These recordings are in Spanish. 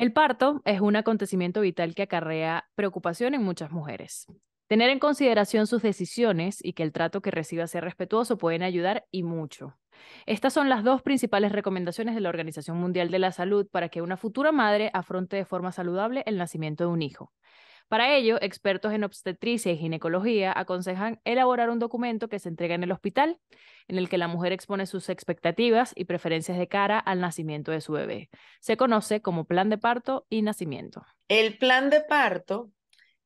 El parto es un acontecimiento vital que acarrea preocupación en muchas mujeres. Tener en consideración sus decisiones y que el trato que reciba sea respetuoso pueden ayudar y mucho. Estas son las dos principales recomendaciones de la Organización Mundial de la Salud para que una futura madre afronte de forma saludable el nacimiento de un hijo. Para ello, expertos en obstetricia y ginecología aconsejan elaborar un documento que se entrega en el hospital, en el que la mujer expone sus expectativas y preferencias de cara al nacimiento de su bebé. Se conoce como plan de parto y nacimiento. El plan de parto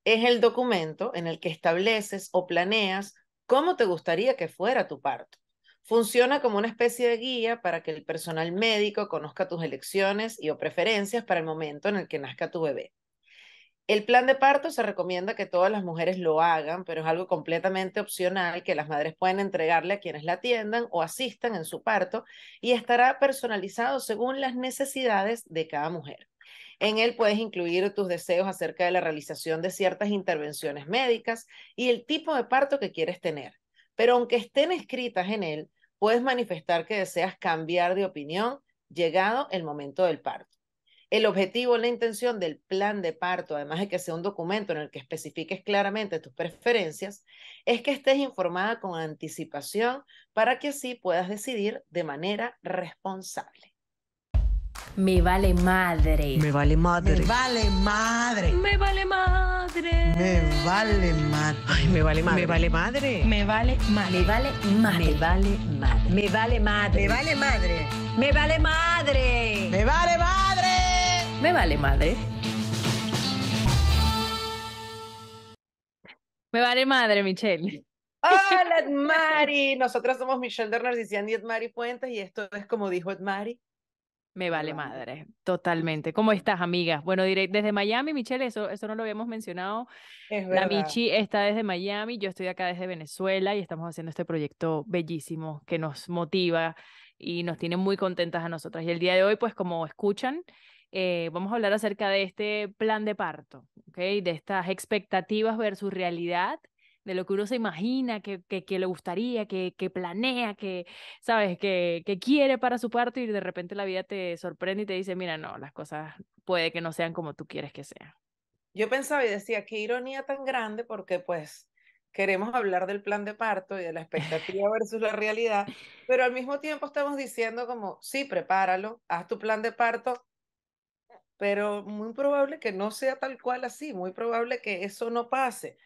es el documento en el que estableces o planeas cómo te gustaría que fuera tu parto. Funciona como una especie de guía para que el personal médico conozca tus elecciones y o preferencias para el momento en el que nazca tu bebé. El plan de parto se recomienda que todas las mujeres lo hagan, pero es algo completamente opcional que las madres pueden entregarle a quienes la atiendan o asistan en su parto y estará personalizado según las necesidades de cada mujer. En él puedes incluir tus deseos acerca de la realización de ciertas intervenciones médicas y el tipo de parto que quieres tener. Pero aunque estén escritas en él, puedes manifestar que deseas cambiar de opinión llegado el momento del parto. El objetivo, la intención del plan de parto, además de que sea un documento en el que especifiques claramente tus preferencias, es que estés informada con anticipación para que así puedas decidir de manera responsable. Me vale madre. Me vale madre. Me vale madre. Me vale madre. Me vale madre. me vale madre. Me vale madre. Me vale madre. Me vale madre. Me vale madre. Me vale madre. Me vale madre. Me vale madre. Me vale madre. Me vale madre. Me vale madre, Michelle. Hola, Edmari! Nosotras somos Michelle de y Edmari Puentes y esto es como dijo Edmari. Me vale madre, totalmente. ¿Cómo estás, amigas? Bueno, diré, desde Miami, Michelle, eso, eso no lo habíamos mencionado. Es La Michi está desde Miami, yo estoy acá desde Venezuela y estamos haciendo este proyecto bellísimo que nos motiva y nos tiene muy contentas a nosotras. Y el día de hoy, pues como escuchan, eh, vamos a hablar acerca de este plan de parto, ¿okay? de estas expectativas versus realidad, de lo que uno se imagina, que, le gustaría, que, planea, que, ¿sabes? Que, quiere para su parto y de repente la vida te sorprende y te dice, mira, no, las cosas puede que no sean como tú quieres que sean. Yo pensaba y decía, qué ironía tan grande porque pues queremos hablar del plan de parto y de la expectativa versus la realidad, pero al mismo tiempo estamos diciendo como, sí, prepáralo, haz tu plan de parto, pero muy probable que no sea tal cual así, muy probable que eso no pase.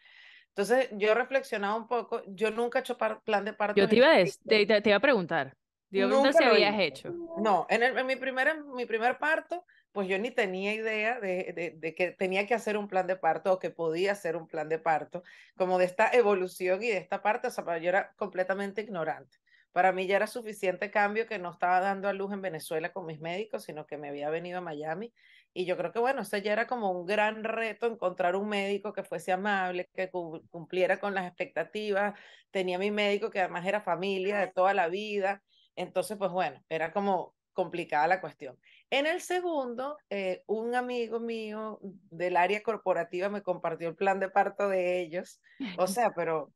Entonces, yo reflexionaba un poco, yo nunca he hecho plan de parto. Yo te iba, a, te, iba a preguntar, te iba a habías hecho. No, en, mi, primer, mi primer parto, pues yo ni tenía idea de, de, que tenía que hacer un plan de parto o que podía hacer un plan de parto, como de esta evolución y de esta parte, o sea, yo era completamente ignorante. Para mí ya era suficiente cambio que no estaba dando a luz en Venezuela con mis médicos, sino que me había venido a Miami y yo creo que, bueno, eso ya era como un gran reto encontrar un médico que fuese amable, que cumpliera con las expectativas. Tenía mi médico que además era familia de toda la vida. Entonces, pues bueno, era como complicada la cuestión. En el segundo, eh, un amigo mío del área corporativa me compartió el plan de parto de ellos. O sea, pero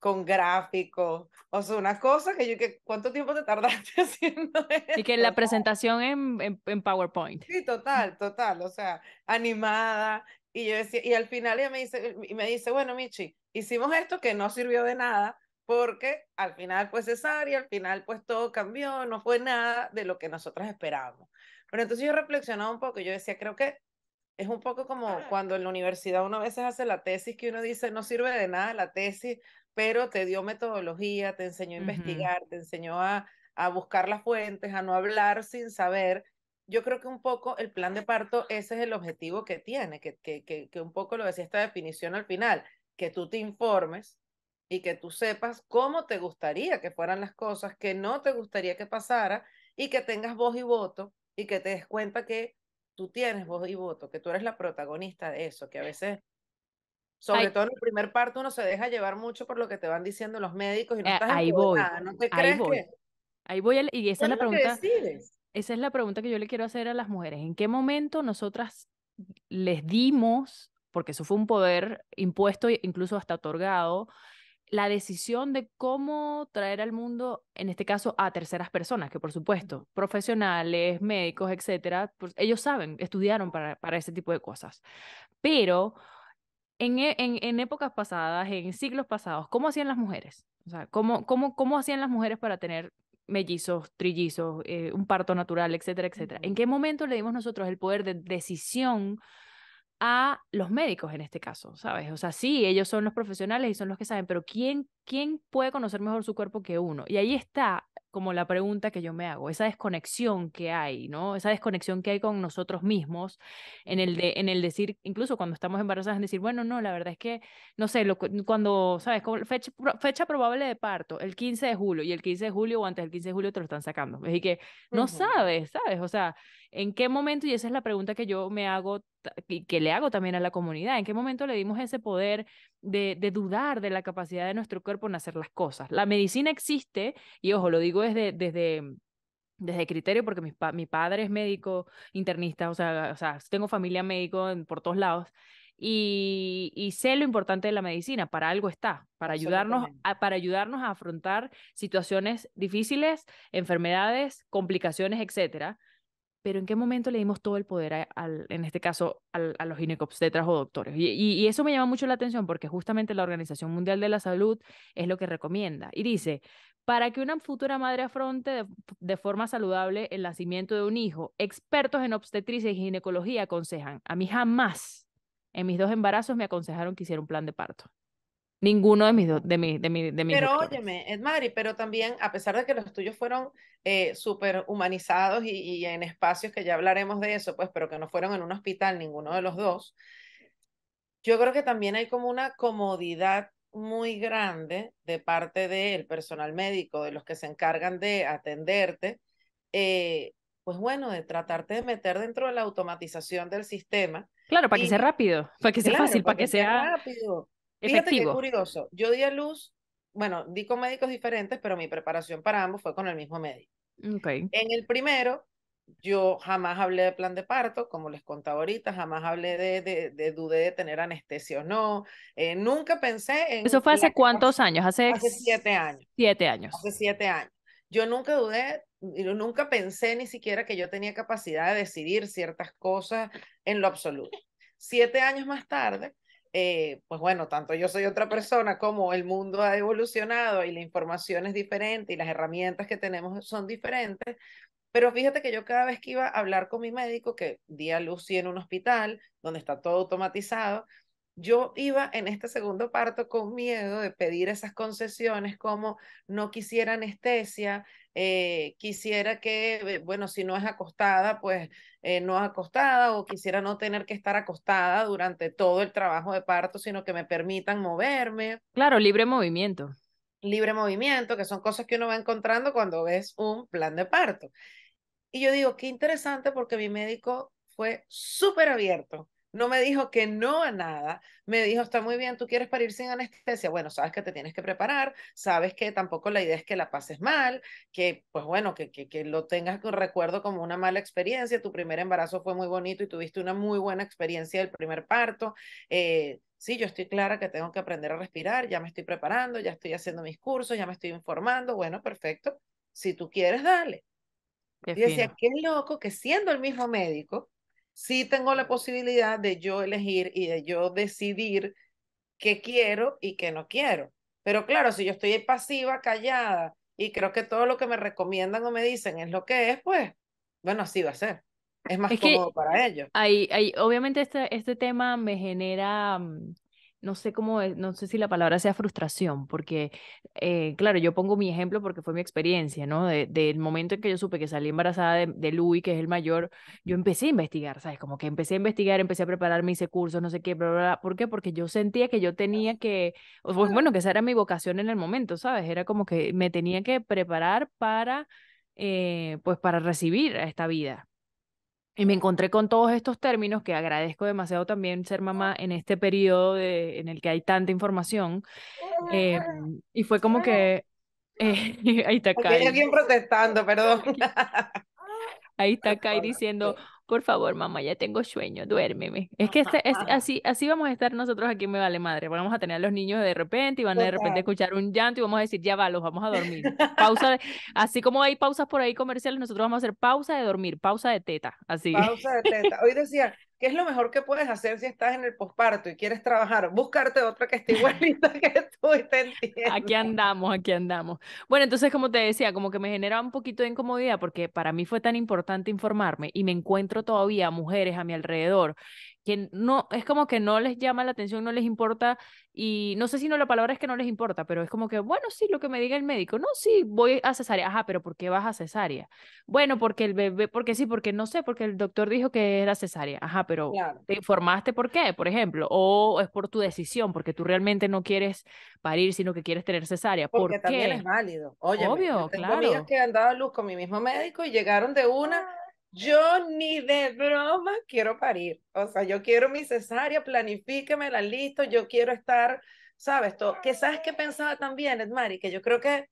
con gráficos. O sea, una cosa que yo que ¿cuánto tiempo te tardaste haciendo eso? Y que la presentación en, en, PowerPoint. Sí, total, total, o sea, animada. Y yo decía, y al final ella me dice, y me dice, bueno, Michi, hicimos esto que no sirvió de nada, porque al final fue y al final pues todo cambió, no fue nada de lo que nosotros esperábamos. Pero entonces yo reflexionaba un poco, yo decía, creo que es un poco como cuando en la universidad uno a veces hace la tesis que uno dice, no sirve de nada la tesis, pero te dio metodología, te enseñó a investigar, te enseñó a, buscar las fuentes, a no hablar sin saber. Yo creo que un poco el plan de parto, ese es el objetivo que tiene, que, que, que, que un poco lo decía esta definición al final, que tú te informes y que tú sepas cómo te gustaría que fueran las cosas, que no te gustaría que pasara y que tengas voz y voto y que te des cuenta que tú tienes voz y voto, que tú eres la protagonista de eso, que a veces, sobre todo en el primer parto, uno se deja llevar mucho por lo que te van diciendo los médicos y no eh, estás ahí voy, ahí voy. ahí voy, y esa es la pregunta. Esa es la pregunta que yo le quiero hacer a las mujeres. ¿En qué momento nosotras les dimos, porque eso fue un poder impuesto, incluso hasta otorgado, la decisión de cómo traer al mundo, en este caso, a terceras personas, que por supuesto, profesionales, médicos, etcétera, pues ellos saben, estudiaron para, para ese tipo de cosas. Pero en, e, en, épocas pasadas, en siglos pasados, ¿cómo hacían las mujeres? O sea, ¿cómo, cómo, cómo hacían las mujeres para tener mellizos, trillizos, eh, un parto natural, etcétera, etcétera? ¿En qué momento le dimos nosotros el poder de decisión a los médicos en este caso, ¿sabes? O sea, sí, ellos son los profesionales y son los que saben, pero ¿quién, quién puede conocer mejor su cuerpo que uno? Y ahí está como la pregunta que yo me hago, esa desconexión que hay, ¿no? Esa desconexión que hay con nosotros mismos en el, de, en el decir, incluso cuando estamos embarazadas, en decir, bueno, no, la verdad es que, no sé, lo, cuando, ¿sabes? Como fecha, probable de parto, el 15 de julio, y el 15 de julio o antes del 15 de julio te lo están sacando. Es que no sabes, ¿sabes? O sea, ¿En qué momento, y esa es la pregunta que yo me hago y que le hago también a la comunidad, en qué momento le dimos ese poder de, dudar de la capacidad de nuestro cuerpo en hacer las cosas? La medicina existe, y ojo, lo digo desde, desde desde criterio, porque mi, padre es médico internista, o sea, sea tengo familia médico por todos lados, y, sé lo importante de la medicina, para algo está, para ayudarnos, para ayudarnos a afrontar situaciones difíciles, enfermedades, complicaciones, etcétera pero ¿en qué momento le dimos todo el poder, al, en este caso, a, los ginecobstetras o doctores? Y, y, eso me llama mucho la atención porque justamente la Organización Mundial de la Salud es lo que recomienda y dice, para que una futura madre afronte de, de forma saludable el nacimiento de un hijo, expertos en obstetricia y ginecología aconsejan, a mí jamás en mis dos embarazos me aconsejaron que hiciera un plan de parto. Ninguno de mis dos, de mi, de mi, de Pero óyeme, Edmari, pero también, a pesar de que los tuyos fueron eh, súper humanizados y, en espacios que ya hablaremos de eso, pues, pero que no fueron en un hospital ninguno de los dos, yo creo que también hay como una comodidad muy grande de parte del personal médico, de los que se encargan de atenderte, eh, pues bueno, de tratarte de meter dentro de la automatización del sistema. Claro, para que sea rápido, para que sea fácil, para, que, sea... Rápido Fíjate efectivo. qué curioso. Yo di a luz, bueno, di con médicos diferentes, pero mi preparación para ambos fue con el mismo médico. Mm, okay. En el primero, yo jamás hablé de plan de parto, como les contaba ahorita, jamás hablé de, de, dudé de tener anestesia o no. Eh, nunca pensé en. ¿Eso fue hace cuántos años? Hace, siete años. Siete años. Hace siete años. Yo nunca dudé, nunca pensé ni siquiera que yo tenía capacidad de decidir ciertas cosas en lo absoluto. Siete años más tarde, eh, pues bueno, tanto yo soy otra persona como el mundo ha evolucionado y la información es diferente y las herramientas que tenemos son diferentes. Pero fíjate que yo cada vez que iba a hablar con mi médico, que di a luz en un hospital donde está todo automatizado, yo iba en este segundo parto con miedo de pedir esas concesiones como no quisiera anestesia, eh, quisiera que, eh, bueno, si no es acostada, pues eh, no es acostada o quisiera no tener que estar acostada durante todo el trabajo de parto, sino que me permitan moverme. Claro, libre movimiento. Libre movimiento, que son cosas que uno va encontrando cuando ves un plan de parto. Y yo digo, qué interesante porque mi médico fue súper abierto no me dijo que no a nada, me dijo, está muy bien, tú quieres parir sin anestesia. Bueno, sabes que te tienes que preparar, sabes que tampoco la idea es que la pases mal, que pues bueno, que, que, lo tengas con recuerdo como una mala experiencia. Tu primer embarazo fue muy bonito y tuviste una muy buena experiencia del primer parto. Eh, sí, yo estoy clara que tengo que aprender a respirar, ya me estoy preparando, ya estoy haciendo mis cursos, ya me estoy informando. Bueno, perfecto. Si tú quieres, dale. y decía, qué loco que siendo el mismo médico, sí tengo la posibilidad de yo elegir y de yo decidir qué quiero y qué no quiero. Pero claro, si yo estoy pasiva, callada, y creo que todo lo que me recomiendan o me dicen es lo que es, pues, bueno, así va a ser. Es más cómodo para ellos. Hay, hay, obviamente este, este tema me genera mm, no sé cómo, no sé si la palabra sea frustración, porque, eh, claro, yo pongo mi ejemplo porque fue mi experiencia, ¿no? De, del momento en que yo supe que salí embarazada de, de Louis, que es el mayor, yo empecé a investigar, ¿sabes? Como que empecé a investigar, empecé a prepararme, hice cursos, no sé qué, bla, ¿Por qué? Porque yo sentía que yo tenía que, pues, bueno, que esa era mi vocación en el momento, ¿sabes? Era como que me tenía que preparar para, eh, pues, para recibir a esta vida. Y me encontré con todos estos términos que agradezco demasiado también ser mamá en este periodo en el que hay tanta información. Ah, em, y fue como que... Eh, ahí te Aquí Hay alguien protestando, perdón. Ahí está Kai diciendo, por favor, mamá, ya tengo sueño, duérmeme. Es que este, es, así, así vamos a estar nosotros aquí, me vale madre. Vamos a tener a los niños de repente y van de repente escuchar un llanto y vamos a decir, ya va, los vamos a dormir. Pausa, así como hay pausas por ahí comerciales, nosotros vamos a hacer pausa de dormir, pausa de teta, así. Pausa de teta. Hoy decía, ¿Qué es lo mejor que puedes hacer si estás en el posparto y quieres trabajar? Buscarte otra que esté igualita que tú y te entiendo. Aquí andamos, aquí andamos. Bueno, entonces, como te decía, como que me generaba un poquito de incomodidad porque para mí fue tan importante informarme y me encuentro todavía mujeres a mi alrededor que no, es como que no les llama la atención, no les importa, y no sé si no la palabra es que no les importa, pero es como que, bueno, sí, lo que me diga el médico, no, sí, voy a cesárea, ajá, pero ¿por qué vas a cesárea? Bueno, porque el bebé, porque sí, porque no sé, porque el doctor dijo que era cesárea, ajá, pero ¿te informaste por qué, por ejemplo? O es por tu decisión, porque tú realmente no quieres parir, sino que quieres tener cesárea, porque también es válido, Obvio, claro. que han dado luz con mi mismo médico y llegaron de una ah. Yo ni de broma quiero parir. O sea, yo quiero mi cesárea, planifíquemela, la listo, yo quiero estar, ¿sabes? Todo. Que sabes que pensaba también, Edmari, que yo creo que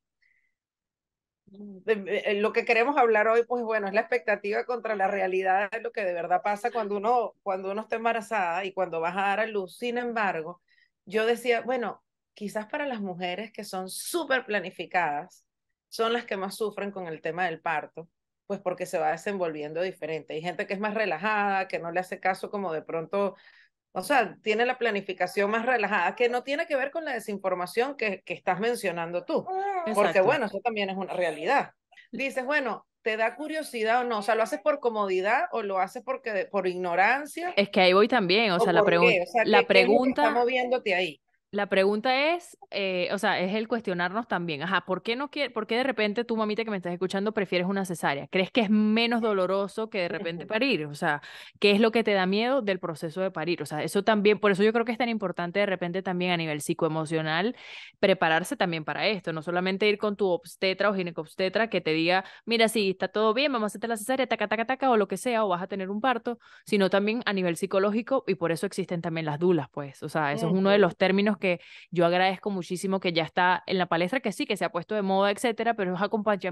mm, eh, eh, lo que queremos hablar hoy, pues bueno, es la expectativa contra la realidad de lo que de verdad pasa cuando uno, cuando uno está embarazada y cuando vas a dar a luz. Sin embargo, yo decía, bueno, quizás para las mujeres que son súper planificadas, son las que más sufren con el tema del parto, pues porque se va desenvolviendo diferente. Hay gente que es más relajada, que no le hace caso como de pronto, o sea, tiene la planificación más relajada, que no tiene que ver con la desinformación que, estás mencionando tú, ah. porque bueno, eso también es una realidad. Dices, bueno, ¿te da curiosidad o no? O sea, ¿lo haces por comodidad o lo haces porque por ignorancia? Es que ahí voy también, o sea, la, pregunta la pregunta... Está moviéndote ahí? La pregunta es, eh, o sea, es el cuestionarnos también, ajá, ¿por qué no quiere, por de repente tú, mamita que me estás escuchando, prefieres una cesárea? ¿Crees que es menos doloroso que de repente parir? O sea, ¿qué es lo que te da miedo del proceso de parir? O sea, eso también, por eso yo creo que es tan importante de repente también a nivel psicoemocional prepararse también para esto, no solamente ir con tu obstetra o ginecobstetra que te diga, mira, si está todo bien, vamos a hacerte la cesárea, taca, taca, taca, o lo que sea, o vas a tener un parto, sino también a nivel psicológico y por eso existen también las dulas, pues, o sea, eso es uno de los términos que yo agradezco muchísimo que ya está en la palestra, que sí, que se ha puesto de moda, etcétera, pero es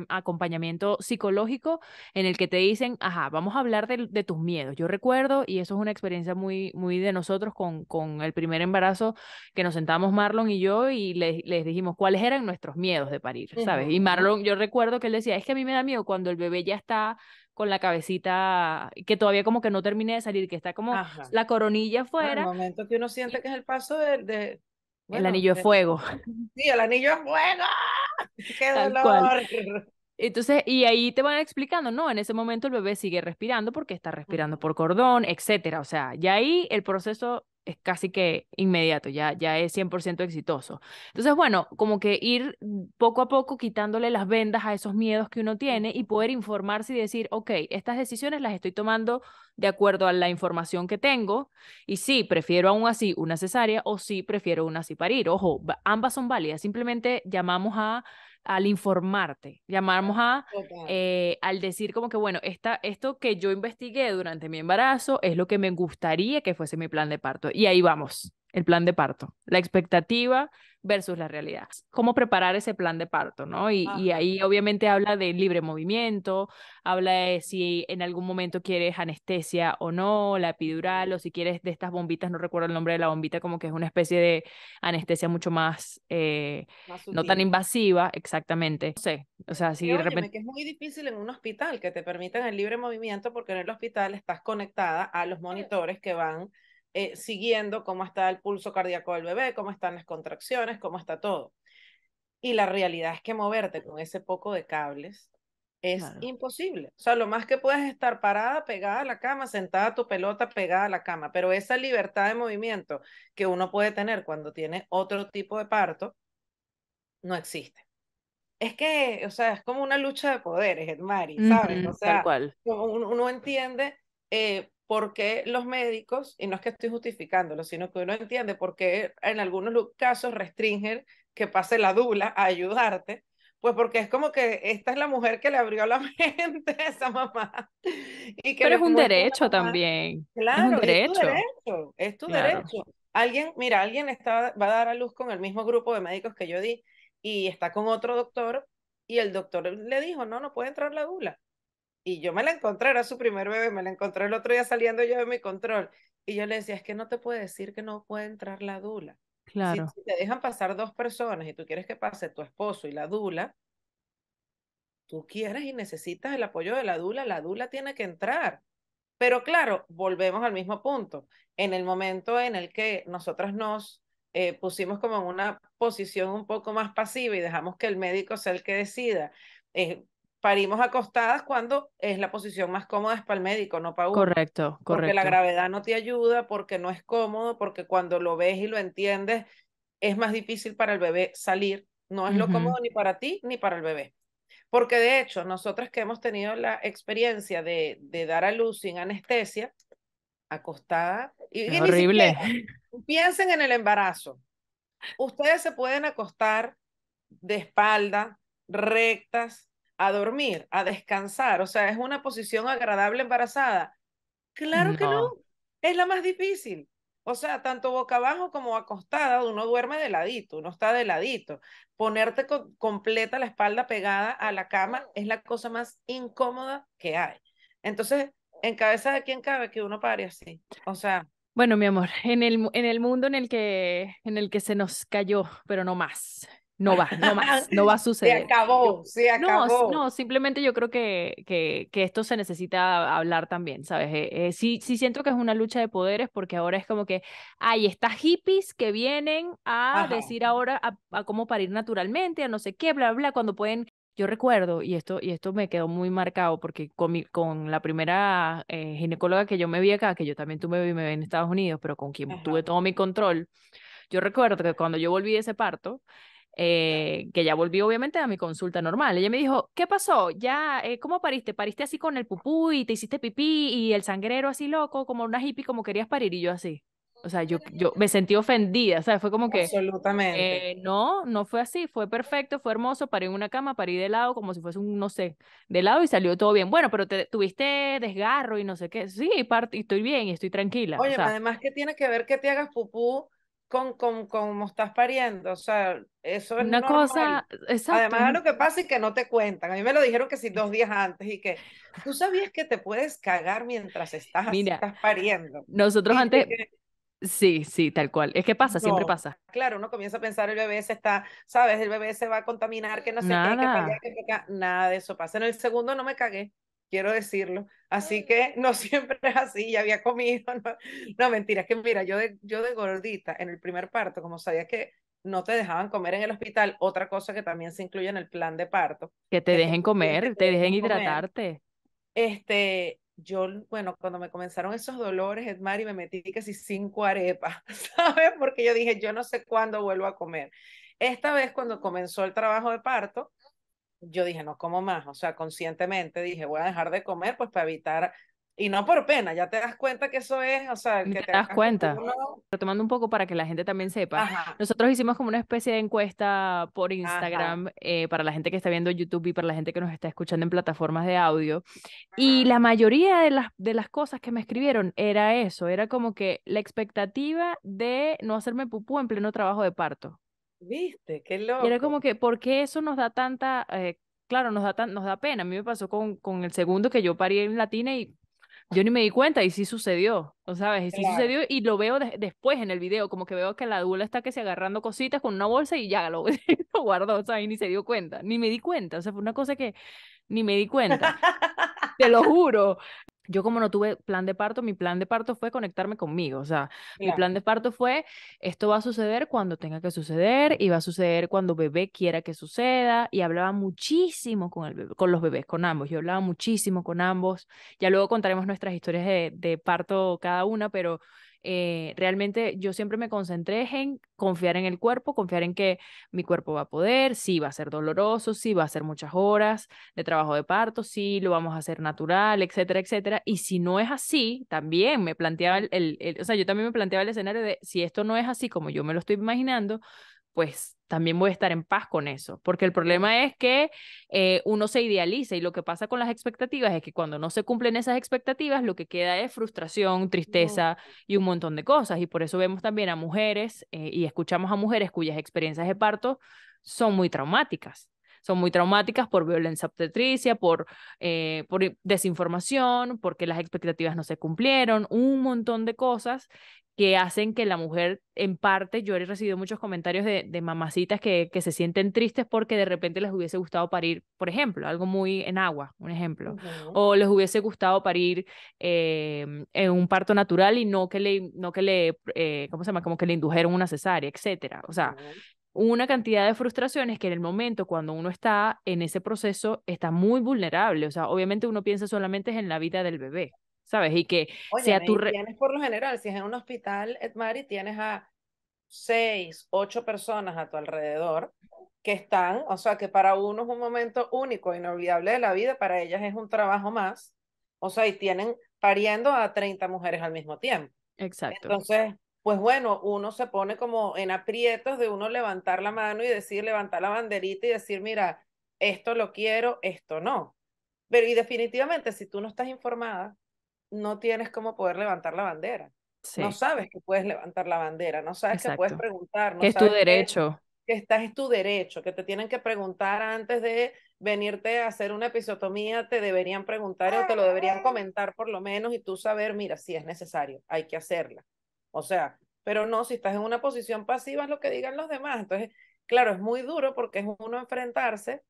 acompañamiento psicológico en el que te dicen, ajá, vamos a hablar de, tus miedos. Yo recuerdo, y eso es una experiencia muy, muy de nosotros con, con el primer embarazo, que nos sentamos Marlon y yo y les dijimos cuáles eran nuestros miedos de parir, ¿sabes? Y Marlon, yo recuerdo que él decía, es que a mí me da miedo cuando el bebé ya está con la cabecita que todavía como que no termine de salir, que está como la coronilla afuera. El momento que uno siente que es el paso de, el anillo de eh, fuego. Sí, el anillo de fuego. ¡Qué dolor! Entonces, y ahí te van explicando, no, en ese momento el bebé sigue respirando porque está respirando por cordón, etcétera. O sea, y ahí el proceso es casi que inmediato, ya, ya es 100% exitoso. Entonces, bueno, como que ir poco a poco quitándole las vendas a esos miedos que uno tiene y poder informarse y decir, ok, estas decisiones las estoy tomando de acuerdo a la información que tengo y sí, prefiero aún así una cesárea o sí, prefiero una así parir. Ojo, ambas son válidas, simplemente llamamos a al informarte, llamamos a, eh, al decir como que, bueno, esta, esto que yo investigué durante mi embarazo es lo que me gustaría que fuese mi plan de parto. Y ahí vamos el plan de parto, la expectativa versus la realidad. Cómo preparar ese plan de parto, ¿no? Y, ahí obviamente habla de libre movimiento, habla de si en algún momento quieres anestesia o no, la epidural, o si quieres de estas bombitas, no recuerdo el nombre de la bombita, como que es una especie de anestesia mucho más, eh, no tan invasiva, exactamente. No o sea, si de repente... Que es muy difícil en un hospital que te permitan el libre movimiento porque en el hospital estás conectada a los monitores que van eh, siguiendo cómo está el pulso cardíaco del bebé, cómo están las contracciones, cómo está todo. Y la realidad es que moverte con ese poco de cables es imposible. O sea, lo más que puedes estar parada, pegada a la cama, sentada a tu pelota, pegada a la cama, pero esa libertad de movimiento que uno puede tener cuando tiene otro tipo de parto, no existe. Es que, o sea, es como una lucha de poderes, Edmari, ¿sabes? o sea, Uno, entiende eh, porque los médicos, y no es que estoy justificándolo, sino que uno entiende por qué en algunos casos restringen que pase la dula a ayudarte, pues porque es como que esta es la mujer que le abrió la mente a esa mamá. Y que Pero es un derecho también. Claro, es, tu derecho. Es tu derecho. Alguien, mira, alguien está, va a dar a luz con el mismo grupo de médicos que yo di y está con otro doctor y el doctor le dijo, no, no puede entrar la dula. Y yo me la encontré, era su primer bebé, me la encontré el otro día saliendo yo de mi control. Y yo le decía, es que no te puede decir que no puede entrar la dula. Claro. Si te dejan pasar dos personas y tú quieres que pase tu esposo y la dula, tú quieres y necesitas el apoyo de la dula, la dula tiene que entrar. Pero claro, volvemos al mismo punto. En el momento en el que nosotras nos eh, pusimos como en una posición un poco más pasiva y dejamos que el médico sea el que decida, eh, parimos acostadas cuando es la posición más cómoda para el médico, no para uno. Correcto, correcto. Porque la gravedad no te ayuda, porque no es cómodo, porque cuando lo ves y lo entiendes, es más difícil para el bebé salir. No es lo cómodo ni para ti ni para el bebé. Porque de hecho, nosotras que hemos tenido la experiencia de, de dar a luz sin anestesia, acostada. horrible. piensen en el embarazo. Ustedes se pueden acostar de espalda, rectas, a dormir, a descansar, o sea, es una posición agradable embarazada. Claro que no, es la más difícil. O sea, tanto boca abajo como acostada, uno duerme de ladito, uno está de ladito. Ponerte completa la espalda pegada a la cama es la cosa más incómoda que hay. Entonces, en cabeza de quién cabe que uno pare así. O sea, bueno, mi amor, en el, en el mundo en el que en el que se nos cayó, pero no más no va, no más, no va a suceder. Se acabó, se acabó. No, no simplemente yo creo que, que, esto se necesita hablar también, ¿sabes? Eh, eh, sí, sí siento que es una lucha de poderes porque ahora es como que hay estas hippies que vienen a decir ahora a, cómo parir naturalmente, a no sé qué, bla, bla, cuando pueden... Yo recuerdo, y esto, y esto me quedó muy marcado, porque con, con la primera eh, ginecóloga que yo me vi acá, que yo también tuve me, me vi en Estados Unidos, pero con quien tuve todo mi control, yo recuerdo que cuando yo volví de ese parto, eh, que ya volví obviamente a mi consulta normal. Ella me dijo, ¿qué pasó? ¿Ya eh, cómo pariste? ¿Pariste así con el pupú y te hiciste pipí y el sangrero así loco, como una hippie, como querías parir y yo así? O sea, yo, yo me sentí ofendida, o sea, fue como que... Absolutamente. Eh, no, no fue así, fue perfecto, fue hermoso, parí en una cama, parí de lado, como si fuese un, no sé, de lado y salió todo bien. Bueno, pero te, tuviste desgarro y no sé qué. Sí, y estoy bien y estoy tranquila. Oye, además que tiene que ver que te hagas pupú con, con, estás pariendo. O sea, eso es una cosa. Además, lo que pasa es que no te cuentan. A mí me lo dijeron que sí dos días antes y que tú sabías que te puedes cagar mientras estás, estás pariendo. Nosotros antes. Sí, sí, tal cual. Es que pasa, siempre pasa. Claro, uno comienza a pensar el bebé se está, sabes, el bebé se va a contaminar, que no sé qué, que nada de eso pasa. En el segundo no me cagué quiero decirlo. Así que no siempre es así, ya había comido. No, mentira, es que mira, yo de, yo de gordita en el primer parto, como sabía que no te dejaban comer en el hospital, otra cosa que también se incluye en el plan de parto. Que te dejen comer, te, dejen hidratarte. Este, yo, bueno, cuando me comenzaron esos dolores, Edmari y me metí casi cinco arepas, ¿sabes? Porque yo dije, yo no sé cuándo vuelvo a comer. Esta vez cuando comenzó el trabajo de parto, yo dije, no como más, o sea, conscientemente dije, voy a dejar de comer pues para evitar, y no por pena, ya te das cuenta que eso es, o sea, que te, das cuenta. Retomando un poco para que la gente también sepa, nosotros hicimos como una especie de encuesta por Instagram eh, para la gente que está viendo YouTube y para la gente que nos está escuchando en plataformas de audio, y la mayoría de las, de las cosas que me escribieron era eso, era como que la expectativa de no hacerme pupú en pleno trabajo de parto. Viste, qué loco. era como que, ¿por qué eso nos da tanta, eh, claro, nos da, tan, nos da pena? A mí me pasó con, con el segundo que yo parí en Latina y yo ni me di cuenta y sí sucedió, ¿sabes? Y sí sucedió y lo veo después en el video, como que veo que la dula está que se agarrando cositas con una bolsa y ya lo, lo guardó, sea, Y ni se dio cuenta, ni me di cuenta, o sea, fue una cosa que ni me di cuenta, te lo juro yo como no tuve plan de parto, mi plan de parto fue conectarme conmigo, o sea, mi plan de parto fue, esto va a suceder cuando tenga que suceder y va a suceder cuando bebé quiera que suceda y hablaba muchísimo con, con los bebés, con ambos, yo hablaba muchísimo con ambos, ya luego contaremos nuestras historias de, de parto cada una, pero eh, realmente yo siempre me concentré en confiar en el cuerpo, confiar en que mi cuerpo va a poder, si va a ser doloroso, si va a ser muchas horas de trabajo de parto, si lo vamos a hacer natural, etcétera, etcétera. Y si no es así, también me planteaba el o sea, yo también me planteaba el escenario de si esto no es así como yo me lo estoy imaginando, pues también voy a estar en paz con eso, porque el problema es que eh, uno se idealiza y lo que pasa con las expectativas es que cuando no se cumplen esas expectativas, lo que queda es frustración, tristeza y un montón de cosas. Y por eso vemos también a mujeres eh, y escuchamos a mujeres cuyas experiencias de parto son muy traumáticas son muy traumáticas por violencia obstetricia, por, eh, por desinformación, porque las expectativas no se cumplieron, un montón de cosas que hacen que la mujer, en parte, yo he recibido muchos comentarios de, mamacitas que, que, se sienten tristes porque de repente les hubiese gustado parir, por ejemplo, algo muy en agua, un ejemplo, o les hubiese gustado parir em, en un parto natural y no que le, no que le eh, ¿cómo se llama? Como que le indujeron una cesárea, etcétera. O sea, una cantidad de frustraciones que en el momento cuando uno está en ese proceso está muy vulnerable. O sea, obviamente uno piensa solamente en la vida del bebé, ¿sabes? Y que sea tu... Tienes por lo general, si es en un hospital, Edmari, tienes a seis, ocho personas a tu alrededor que están, o sea, que para uno es un momento único, inolvidable de la vida, para ellas es un trabajo más, o sea, y tienen pariendo a 30 mujeres al mismo tiempo. Exacto. Entonces, pues bueno, uno se pone como en aprietos de uno levantar la mano y decir, levantar la banderita y decir, mira, esto lo quiero, esto no. Pero y definitivamente, si tú no estás informada, no tienes cómo poder levantar la bandera. No sabes que puedes levantar la bandera, no sabes que puedes preguntar. es tu derecho. Que, estás es tu derecho, que te tienen que preguntar antes de venirte a hacer una episiotomía, te deberían preguntar o te lo deberían comentar por lo menos y tú saber, mira, si es necesario, hay que hacerla. O sea, pero no, si estás en una posición pasiva es lo que digan los demás. Entonces, claro, es muy duro porque es uno enfrentarse,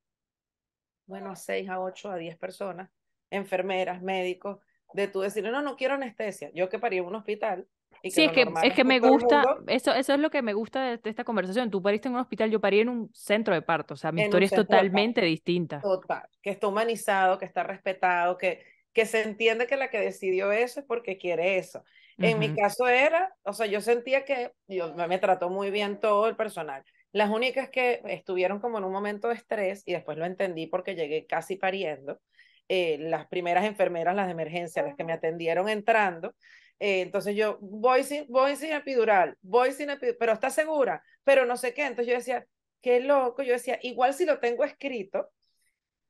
bueno, a seis, a ocho, a diez personas, enfermeras, médicos, de tú decir, no, no quiero anestesia. Yo que parí en un hospital, sí, es que, me gusta, eso, eso es lo que me gusta de, esta conversación. Tú pariste en un hospital, yo parí en un centro de parto. O sea, mi historia es totalmente distinta. Total, que está humanizado, que está respetado, que, que se entiende que la que decidió eso es porque quiere eso. En mi caso era, o sea, yo sentía que yo, me trató muy bien todo el personal. Las únicas que estuvieron como en un momento de estrés, y después lo entendí porque llegué casi pariendo, eh, las primeras enfermeras, las de emergencia, las que me atendieron entrando, eh, entonces yo voy sin, voy sin epidural, voy sin epidural, pero está segura, pero no sé qué. Entonces yo decía, qué loco. Yo decía, igual si lo tengo escrito,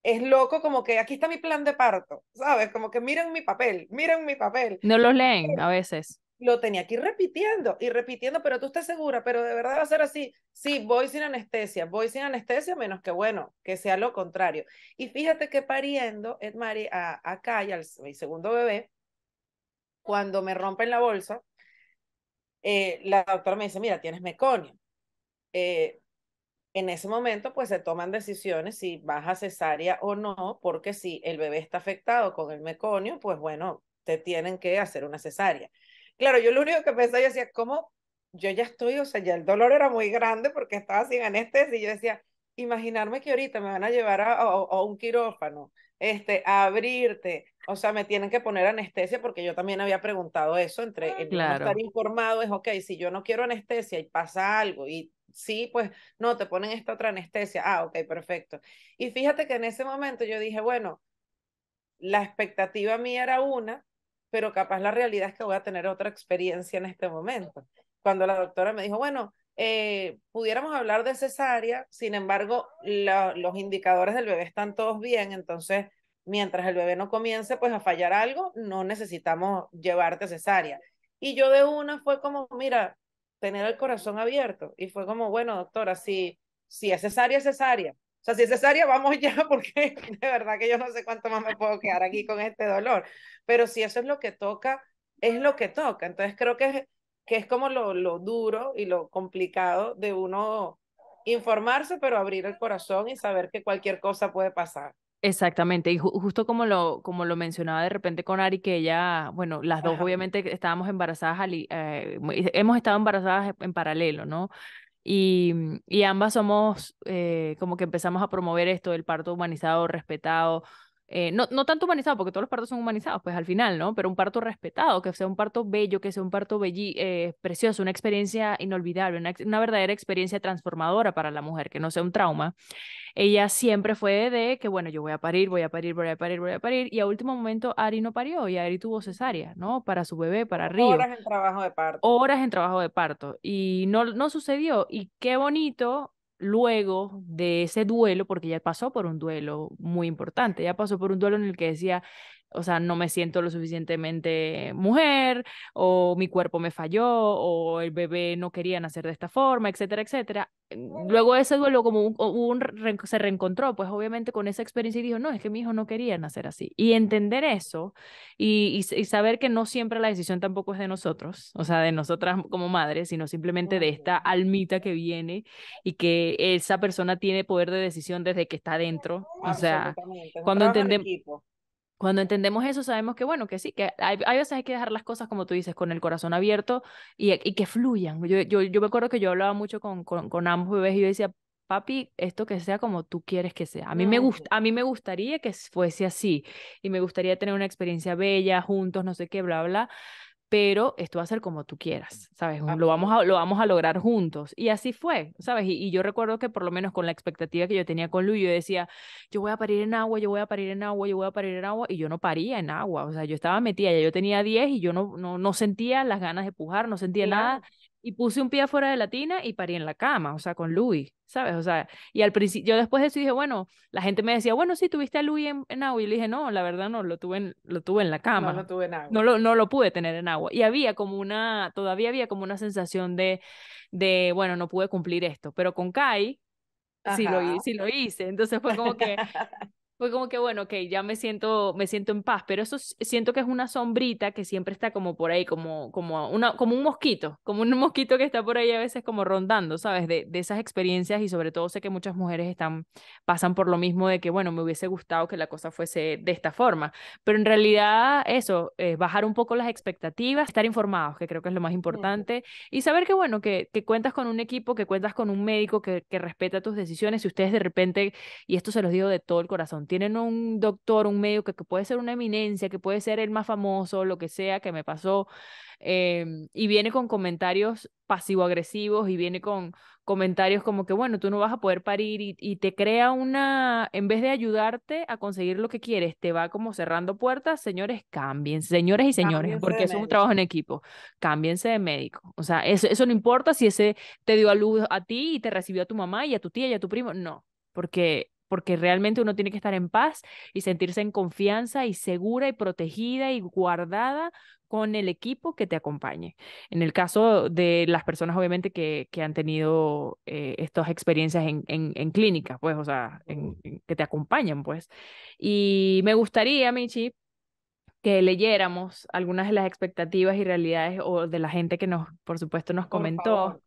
es loco como que aquí está mi plan de parto, ¿sabes? Como que miren mi papel, miren mi papel. No lo leen a veces. Lo tenía aquí repitiendo y repitiendo, pero tú estás segura, pero de verdad va a ser así. Sí, voy sin anestesia, voy sin anestesia, menos que bueno, que sea lo contrario. Y fíjate que pariendo, Edmari, eh, a, a al, segundo bebé, cuando me rompen la bolsa, eh, la doctora me dice, mira, tienes meconio. Eh, en ese momento pues se toman decisiones si vas a cesárea o no, porque si el bebé está afectado con el meconio, pues bueno, te tienen que hacer una cesárea. Claro, yo lo único que pensaba, yo decía, ¿cómo? Yo ya estoy, o sea, ya el dolor era muy grande porque estaba sin anestesia y yo decía, imaginarme que ahorita me van a llevar a, un quirófano, este, a abrirte, o sea, me tienen que poner anestesia porque yo también había preguntado eso, entre ah, estar informado es, ok, si yo no quiero anestesia y pasa algo y sí, pues no, te ponen esta otra anestesia. Ah, ok, perfecto. Y fíjate que en ese momento yo dije, bueno, la expectativa mía era una, pero capaz la realidad es que voy a tener otra experiencia en este momento. Cuando la doctora me dijo, bueno, eh, pudiéramos hablar de cesárea, sin embargo, los indicadores del bebé están todos bien, entonces mientras el bebé no comience pues a fallar algo, no necesitamos llevarte cesárea. Y yo de una fue como, mira, tener el corazón abierto. Y fue como, bueno, doctora, si, si es cesárea, es cesárea. O sea, si es cesárea, vamos ya, porque de verdad que yo no sé cuánto más me puedo quedar aquí con este dolor. Pero si eso es lo que toca, es lo que toca. Entonces creo que es, que es como lo, lo duro y lo complicado de uno informarse, pero abrir el corazón y saber que cualquier cosa puede pasar. Exactamente, y justo como lo, como lo mencionaba de repente con Ari, que ella, bueno, las dos obviamente estábamos embarazadas, eh, hemos estado embarazadas en paralelo, ¿no? Y, mm, y ambas somos, eh, como que empezamos a promover esto del parto humanizado, respetado, eh, no, tanto humanizado, porque todos los partos son humanizados, pues al final, ¿no? Pero un parto respetado, que sea un parto bello, que sea un parto eh, precioso, una experiencia inolvidable, una, verdadera experiencia transformadora para la mujer, que no sea un trauma. Ella siempre fue de que, bueno, yo voy a parir, voy a parir, voy a parir, voy a parir, y a último momento Ari no parió y Ari tuvo cesárea, ¿no? Para su bebé, para Río. Horas en trabajo de parto. Horas en trabajo de parto. Y no, no sucedió. Y qué bonito luego de ese duelo, porque ya pasó por un duelo muy importante, ya pasó por un duelo en el que decía, o sea, no me siento lo suficientemente mujer, o mi cuerpo me falló, o el bebé no quería nacer de esta forma, etcétera, etcétera. Mm, luego ese duelo como un, se reencontró, pues obviamente con esa experiencia y dijo, no, es que mi hijo no quería nacer así. Y entender eso y, y saber que no siempre la decisión tampoco es de nosotros, o sea, de nosotras como madres, sino simplemente de esta almita que viene y que esa persona tiene poder de decisión desde que está dentro. O sea, cuando entendemos cuando entendemos eso, sabemos que, bueno, que sí, que hay, hay, veces hay que dejar las cosas, como tú dices, con el corazón abierto y, que fluyan. Yo, yo, me acuerdo que yo hablaba mucho con, con, ambos bebés y yo decía, papi, esto que sea como tú quieres que sea. A mí, me gusta a mí me gustaría que fuese así y me gustaría tener una experiencia bella, juntos, no sé qué, bla, bla pero esto va a ser como tú quieras, ¿sabes? Lo vamos a, lo vamos a lograr juntos. Y así fue, ¿sabes? Y, yo recuerdo que por lo menos con la expectativa que yo tenía con Luis, yo decía, yo voy a parir en agua, yo voy a parir en agua, yo voy a parir en agua, y yo no paría en agua, o sea, yo estaba metida, ya yo tenía 10 y yo no, no, sentía las ganas de pujar, no sentía nada y puse un pie afuera de la tina y parí en la cama, o sea, con Luis, ¿sabes? O sea, y al principio, yo después de eso dije, bueno, la gente me decía, bueno, sí, tuviste a Luis en, agua, y le dije, no, la verdad no, lo tuve en, lo tuve en la cama. No lo tuve en No lo, no lo pude tener en agua. Y había como una, todavía había como una sensación de, de bueno, no pude cumplir esto, pero con Kai, sí lo, sí lo hice, entonces fue como que Fue como que, bueno, ok, ya me siento, me siento en paz, pero eso siento que es una sombrita que siempre está como por ahí, como, como, una, como un mosquito, como un mosquito que está por ahí a veces como rondando, ¿sabes? De, de esas experiencias y sobre todo sé que muchas mujeres están, pasan por lo mismo de que, bueno, me hubiese gustado que la cosa fuese de esta forma, pero en realidad eso, es eh, bajar un poco las expectativas, estar informados, que creo que es lo más importante, y saber que, bueno, que, que cuentas con un equipo, que cuentas con un médico que, que respeta tus decisiones, y ustedes de repente, y esto se los digo de todo el corazón, tienen un doctor, un médico que, puede ser una eminencia, que puede ser el más famoso, lo que sea que me pasó, em, y viene con comentarios pasivo-agresivos y viene con comentarios como que, bueno, tú no vas a poder parir y, te crea una, en vez de ayudarte a conseguir lo que quieres, te va como cerrando puertas, señores, cambien, señores y señores, porque eso es un trabajo en equipo, cámbiense de médico. O sea, eso, eso no importa si ese te dio a luz a ti y te recibió a tu mamá y a tu tía y a tu primo, no, porque porque realmente uno tiene que estar en paz y sentirse en confianza y segura y protegida y guardada con el equipo que te acompañe. En el caso de las personas, obviamente, que, que han tenido eh, estas experiencias en, en, pues, o sea, que te acompañan, pues. Y me gustaría, Michi, que leyéramos algunas de las expectativas y realidades o de la gente que nos, por supuesto, nos comentó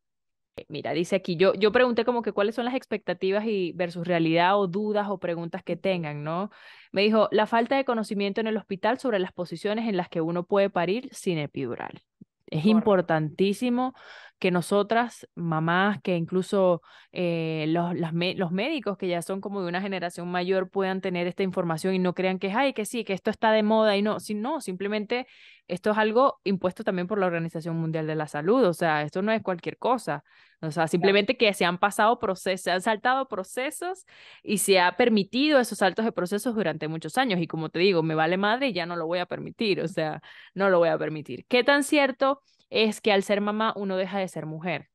eh, mira, dice aquí, yo, yo pregunté como que cuáles son las expectativas y versus realidad o dudas o preguntas que tengan, ¿no? Me dijo, la falta de conocimiento en el hospital sobre las posiciones en las que uno puede parir sin epidural. Es importantísimo que nosotras, mamás, que incluso eh, los, médicos que ya son como de una generación mayor puedan tener esta información y no crean que es, ay, que sí, que esto está de moda y no, si no, simplemente esto es algo impuesto también por la Organización Mundial de la Salud, o sea, esto no es cualquier cosa, o sea, simplemente que se han pasado procesos, se han saltado procesos y se ha permitido esos saltos de procesos durante muchos años y como te digo, me vale madre y ya no lo voy a permitir, o sea, no lo voy a permitir. ¿Qué tan cierto? es que al ser mamá uno deja de ser mujer.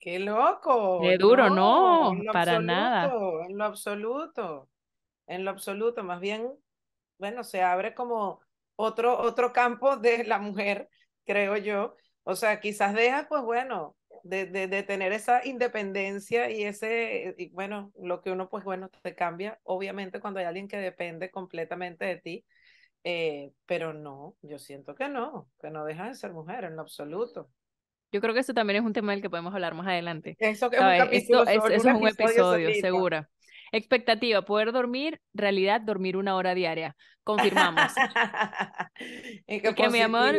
¡Qué loco! ¡Qué duro, no! para nada. En lo absoluto, en lo absoluto. Más bien, bueno, se abre como otro, otro campo de la mujer, creo yo. O sea, quizás deja, pues bueno, de, de, de, tener esa independencia y ese, y bueno, lo que uno, pues bueno, te cambia, obviamente, cuando hay alguien que depende completamente de ti. Eh, pero no, yo siento que no, que no dejan de ser mujer en lo absoluto. Yo creo que eso también es un tema del que podemos hablar más adelante. Eso, que es, un es un episodio, segura. Expectativa, poder dormir, realidad, dormir una hora diaria. Confirmamos. que, que mi amor,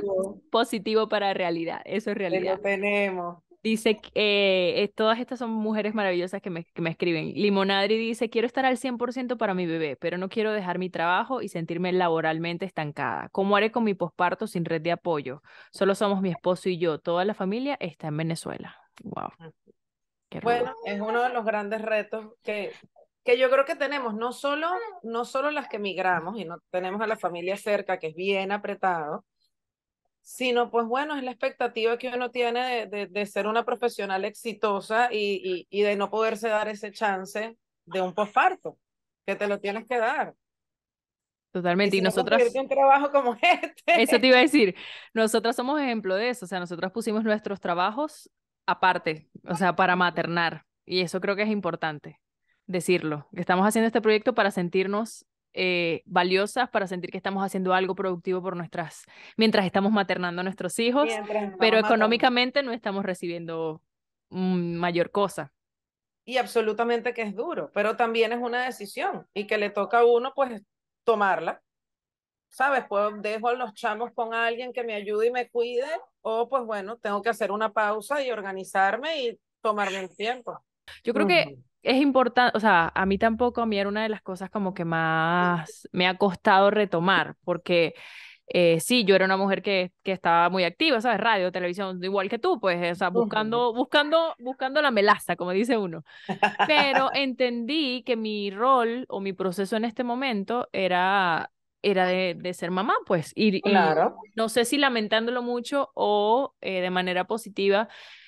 positivo para realidad, eso es realidad. Lo tenemos. Dice que eh, todas estas son mujeres maravillosas que me, me escriben. Limonadri dice, quiero estar al 100% para mi bebé, pero no quiero dejar mi trabajo y sentirme laboralmente estancada. ¿Cómo haré con mi posparto sin red de apoyo? Solo somos mi esposo y yo. Toda la familia está en Venezuela. Wow. bueno, es uno de los grandes retos que, que yo creo que tenemos, no solo, no solo las que emigramos y no tenemos a la familia cerca, que es bien apretado, sino pues bueno, es la expectativa que uno tiene de, de, ser una profesional exitosa y, y, de no poderse dar ese chance de un posparto, que te lo tienes que dar. Totalmente, y, nosotros un trabajo como este. Eso te iba a decir, nosotras somos ejemplo de eso, o sea, nosotros pusimos nuestros trabajos aparte, o sea, para maternar, y eso creo que es importante decirlo, que estamos haciendo este proyecto para sentirnos eh, valiosas para sentir que estamos haciendo algo productivo por nuestras, mientras estamos maternando a nuestros hijos, pero económicamente no estamos recibiendo mayor cosa. Y absolutamente que es duro, pero también es una decisión y que le toca a uno pues tomarla. ¿Sabes? Pues, dejo a los chamos con alguien que me ayude y me cuide o pues bueno, tengo que hacer una pausa y organizarme y tomarme el tiempo. Yo creo que es importante, o sea, a mí tampoco, a mí era una de las cosas como que más me ha costado retomar, porque eh, sí, yo era una mujer que, estaba muy activa, ¿sabes? Radio, televisión, igual que tú, pues, eh, o sea, buscando, buscando, buscando la melaza, como dice uno. Pero entendí que mi rol o mi proceso en este momento era era de, ser mamá, pues, y, claro. no sé si lamentándolo mucho o eh, de manera positiva,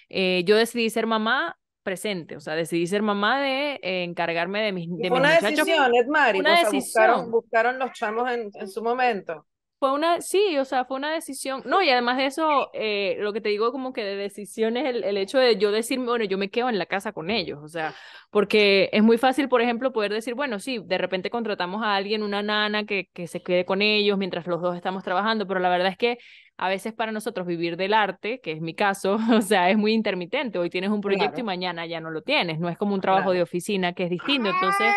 yo decidí ser mamá presente, o sea, decidí ser mamá de eh, encargarme de mis, de mis una Decisión, Edmari, una Buscaron, buscaron los chamos en, en su momento fue una, sí, o sea, fue una decisión. No, y además de eso, eh, lo que te digo como que de decisión es el hecho de yo decir, bueno, yo me quedo en la casa con ellos, o sea, porque es muy fácil, por ejemplo, poder decir, bueno, sí, de repente contratamos a alguien, una nana que, que se quede con ellos mientras los dos estamos trabajando, pero la verdad es que a veces para nosotros vivir del arte, que es mi caso, o sea, es muy intermitente. Hoy tienes un proyecto y mañana ya no lo tienes. No es como un trabajo de oficina que es distinto. Entonces,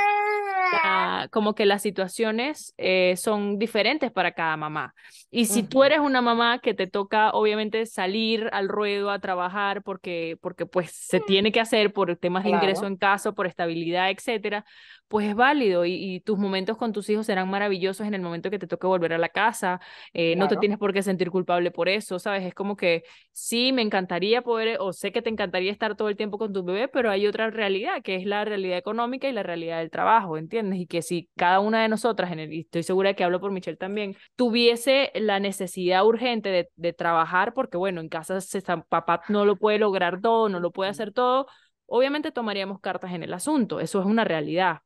como que las situaciones eh, son diferentes para cada mamá. Y si tú eres una mamá que te toca obviamente salir al ruedo a trabajar porque, porque pues se mm. tiene que hacer por temas de ingreso en casa, por estabilidad, etcétera, pues es válido y, tus momentos con tus hijos serán maravillosos en el momento que te toque volver a la casa, eh, no te tienes por qué sentir culpable por eso, ¿sabes? Es como que sí, me encantaría poder, eh, o sé que te encantaría estar todo el tiempo con tu bebé, pero hay otra realidad, que es la realidad económica y la realidad del trabajo, ¿entiendes? Y que si cada una de nosotras, y estoy segura de que hablo por Michelle también, tuviese la necesidad urgente de, trabajar, porque bueno, en casa se papá no lo puede lograr todo, no lo puede hacer todo, obviamente tomaríamos cartas en el asunto, eso es una realidad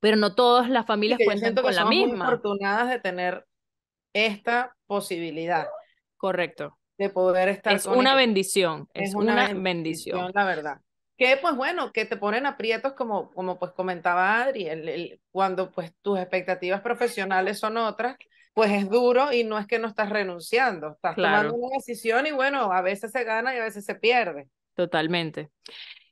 pero no todas las familias cuentan con la misma. Muy afortunadas de tener esta posibilidad. Correcto. De poder estar. Es una bendición, es, una, bendición, la verdad. Que pues bueno, que te ponen aprietos como, como pues comentaba Adri, el, cuando pues tus expectativas profesionales son otras, pues es duro y no es que no estás renunciando, estás tomando una decisión y bueno, a veces se gana y a veces se pierde. Totalmente.